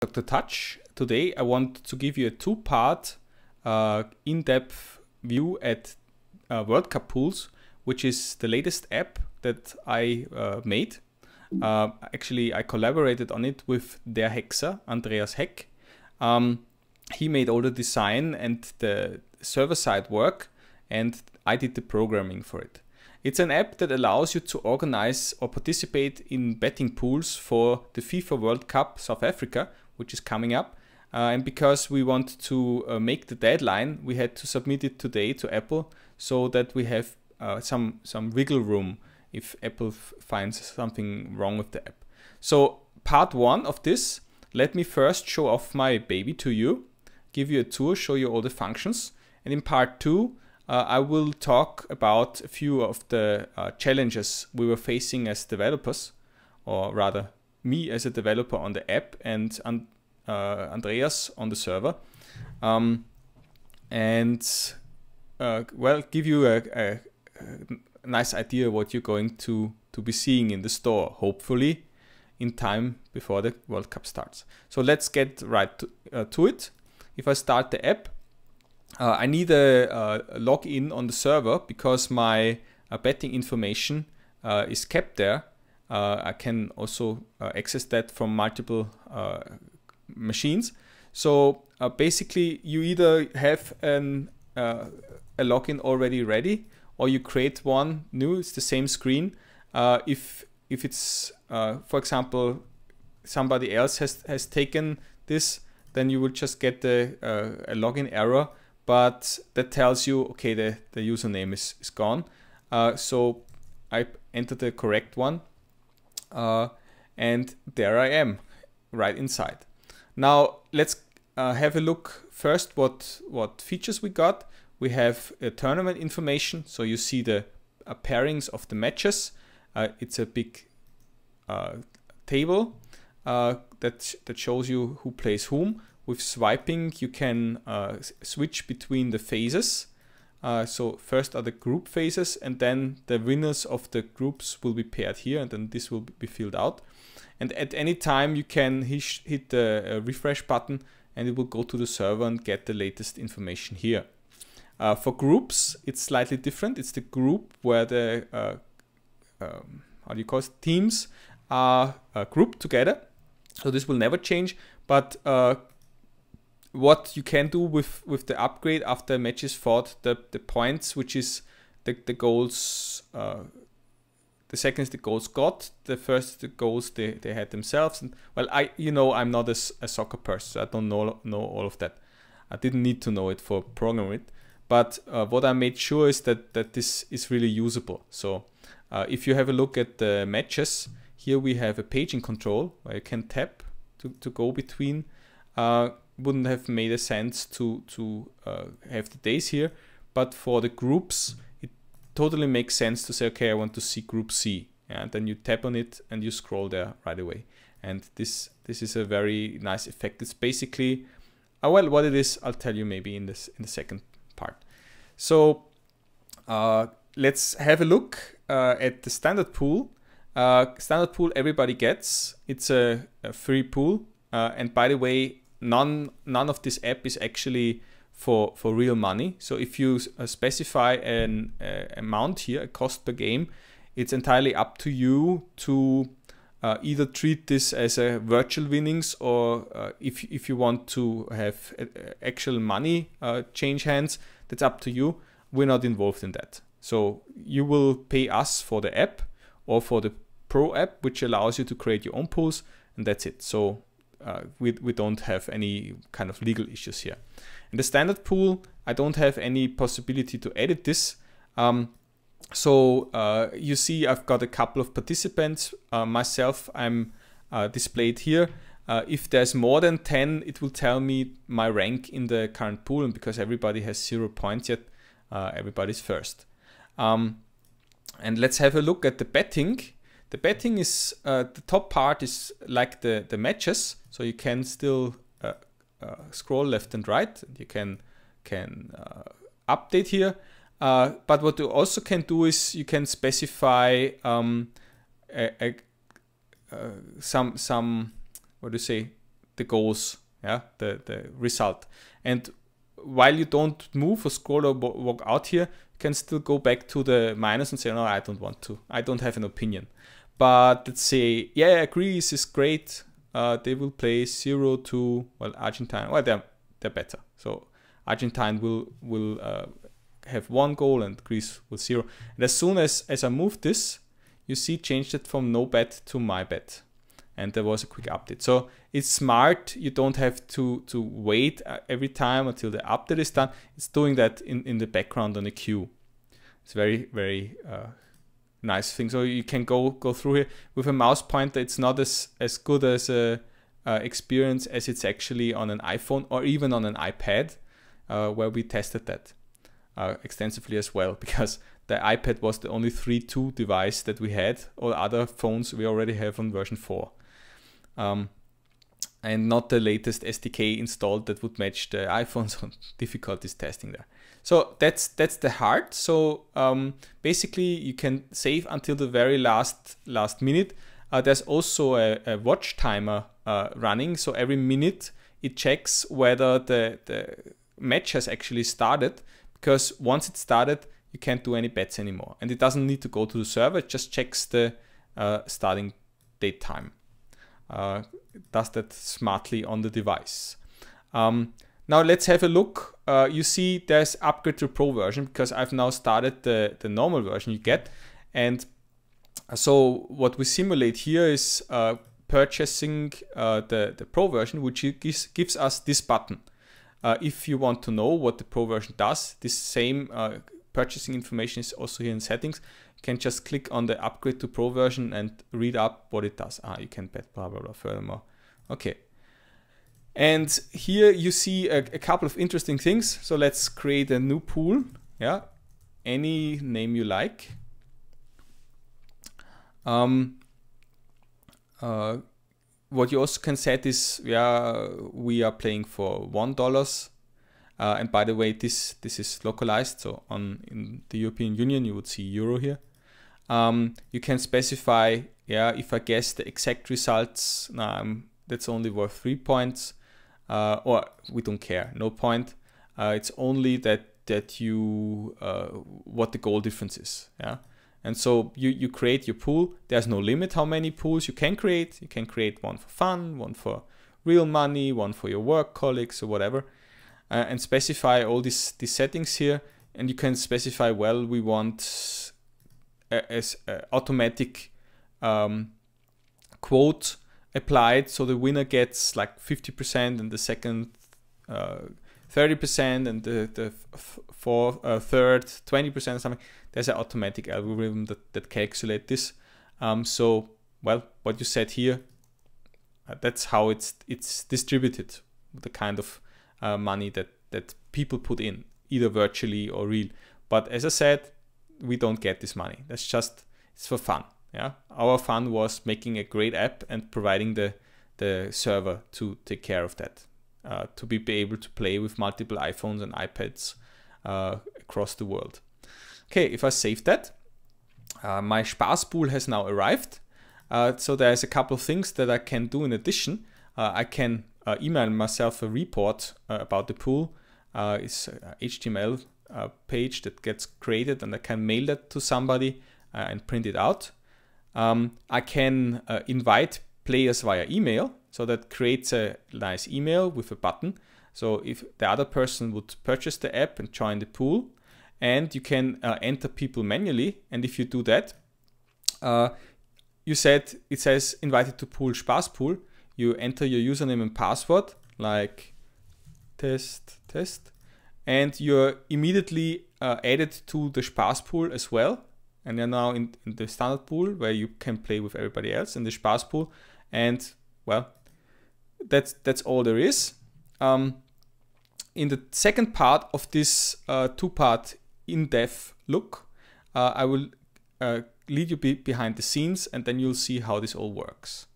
Dr. Touch. Today I want to give you a two-part uh, in-depth view at uh, World Cup Pools, which is the latest app that I uh, made. Uh, actually, I collaborated on it with their hexer, Andreas Heck. Um, he made all the design and the server-side work, and I did the programming for it. It's an app that allows you to organize or participate in betting pools for the FIFA World Cup South Africa, which is coming up. Uh, and because we want to uh, make the deadline, we had to submit it today to Apple so that we have uh, some, some wiggle room if Apple finds something wrong with the app. So part one of this, let me first show off my baby to you, give you a tour, show you all the functions. And in part two, uh, I will talk about a few of the uh, challenges we were facing as developers, or rather me as a developer on the app and uh, Andreas on the server. Um, and uh, well, give you a, a, a nice idea what you're going to, to be seeing in the store, hopefully in time before the World Cup starts. So let's get right to, uh, to it. If I start the app, uh, I need a, a, login on the server because my uh, betting information uh, is kept there. Uh, I can also uh, access that from multiple uh, machines. So basically you either have an, a login already ready or you create one new, it's the same screen. if, if it's, for example, somebody else has, has taken this, then you will just get the, a login error but that tells you, okay, the, the username is, is gone. Uh, so I entered the correct one uh, and there I am right inside. Now let's uh, have a look first what, what features we got. We have a tournament information, so you see the uh, pairings of the matches. Uh, it's a big uh, table uh, that, that shows you who plays whom. With swiping, you can switch between the phases uh, so first are the group phases and then the winners of the groups will be paired here and then this will be filled out. And at any time you can hit the uh, refresh button and it will go to the server and get the latest information here. Uh, for groups, it's slightly different. It's the group where the, uh, um, how do you call it, teams are uh, grouped together. So this will never change, but uh, what you can do with with the upgrade after a match is fought, the the points, which is the the goals. Uh, the second is the goals got. The first the goals they, they had themselves. And well, I you know I'm not a, a soccer person, so I don't know know all of that. I didn't need to know it for programming it. But uh, what I made sure is that that this is really usable. So uh, if you have a look at the matches, here we have a paging control where you can tap to, to go between. Uh, wouldn't have made a sense to, to uh, have the days here. But for the groups, it totally makes sense to say, okay, I want to see group C. And then you tap on it and you scroll there right away. And this, this is a very nice effect. It's basically, uh, well, what it is, I'll tell you maybe in, this, in the second part. So uh, let's have a look uh, at the standard pool. Uh, standard pool everybody gets. It's a, a free pool. Uh, and by the way, none none of this app is actually for for real money. So if you uh, specify an uh, amount here, a cost per game, it's entirely up to you to uh, either treat this as a virtual winnings or uh, if if you want to have uh, uh, actual money change hands, that's up to you. We're not involved in that. So you will pay us for the app or for the Pro app, which allows you to create your own pools, and that's it. So uh, we, we don't have any kind of legal issues here. In the standard pool, I don't have any possibility to edit this. Um, so uh, you see I've got a couple of participants. Uh, myself, I'm uh, displayed here. Uh, if there's more than 10, it will tell me my rank in the current pool. And because everybody has zero points yet, uh, everybody's first. Um, and let's have a look at the betting. The betting is, uh, the top part is like the, the matches. So you can still uh, uh, scroll left and right. And you can, can uh, update here. Uh, but what you also can do is you can specify um, a, a, uh, some, some, what do you say, the goals, yeah, the, the result. And while you don't move or scroll or walk out here, you can still go back to the minus and say, no, I don't want to. I don't have an opinion. But let's say, yeah, Greece is great. Uh, they will play 0 to, well, Argentina. Well, they're, they're better. So Argentina will, will uh, have one goal and Greece will zero. And as soon as, as I move this, you see changed it from no bet to my bet. And there was a quick update. So it's smart. You don't have to, to wait uh, every time until the update is done. It's doing that in, in the background on the queue. It's very, very uh, nice thing. So you can go go through here with a mouse pointer. It's not as as good as a experience as it's actually on an iPhone or even on an iPad, uh, where we tested that uh, extensively as well because the iPad was the only 3.2 device that we had. All other phones we already have on version 4. Um, and not the latest SDK installed that would match the iPhones on difficulties testing there. So that's that's the heart. So um, basically, you can save until the very last last minute. Uh, there's also a, a watch timer uh, running, so every minute it checks whether the the match has actually started. Because once it started, you can't do any bets anymore, and it doesn't need to go to the server. It just checks the uh, starting date time. Uh, does that smartly on the device. Um, now let's have a look. Uh, you see there's upgrade to pro version because I've now started the, the normal version you get. And so what we simulate here is uh, purchasing uh, the, the pro version, which gives, gives us this button. Uh, if you want to know what the pro version does, this same uh, purchasing information is also here in settings. You can just click on the upgrade to pro version and read up what it does. Ah, you can bet blah, blah, blah, furthermore. Okay, and here you see a, a couple of interesting things. So let's create a new pool. Yeah, any name you like. Um, uh, what you also can set is yeah we are playing for one dollars uh, and by the way this this is localized so on in the European Union you would see euro here um, you can specify yeah if I guess the exact results nah, um, that's only worth three points uh, or we don't care, no point. Uh, it's only that that you uh, what the goal difference is. Yeah. And so you, you create your pool. There's no limit how many pools you can create. You can create one for fun, one for real money, one for your work colleagues or whatever, uh, and specify all these, these settings here. And you can specify, well, we want uh, as uh, automatic um, quote applied. So the winner gets like 50% and the second uh, 30% and the, the fourth, uh, third 20% or something. There's an automatic algorithm that, that calculates this. Um, so, well, what you said here, uh, that's how it's it's distributed, the kind of uh, money that, that people put in, either virtually or real. But as I said, we don't get this money. That's just, it's for fun. Yeah, our fun was making a great app and providing the the server to take care of that, uh, to be able to play with multiple iPhones and iPads uh, across the world. Okay, if I save that, uh, my Spaß pool has now arrived. Uh, so there's a couple of things that I can do in addition. Uh, I can uh, email myself a report about the pool. it's HTML uh, page that gets created and I can mail that to somebody uh, and print it out. Um, I can uh, invite players via email. So that creates a nice email with a button. So if the other person would purchase the app and join the pool, and you can uh, enter people manually. And if you do that, uh, you said it says invited to pool Spaß pool. You enter your username and password like test test, and you're immediately uh, added to the Spaß pool as well and you're now in, in the standard pool where you can play with everybody else in the Spaß pool. And well, that's that's all there is. Um, in the second part of this uh, two-part in-depth look, uh, I will uh, lead you be behind the scenes, and then you'll see how this all works.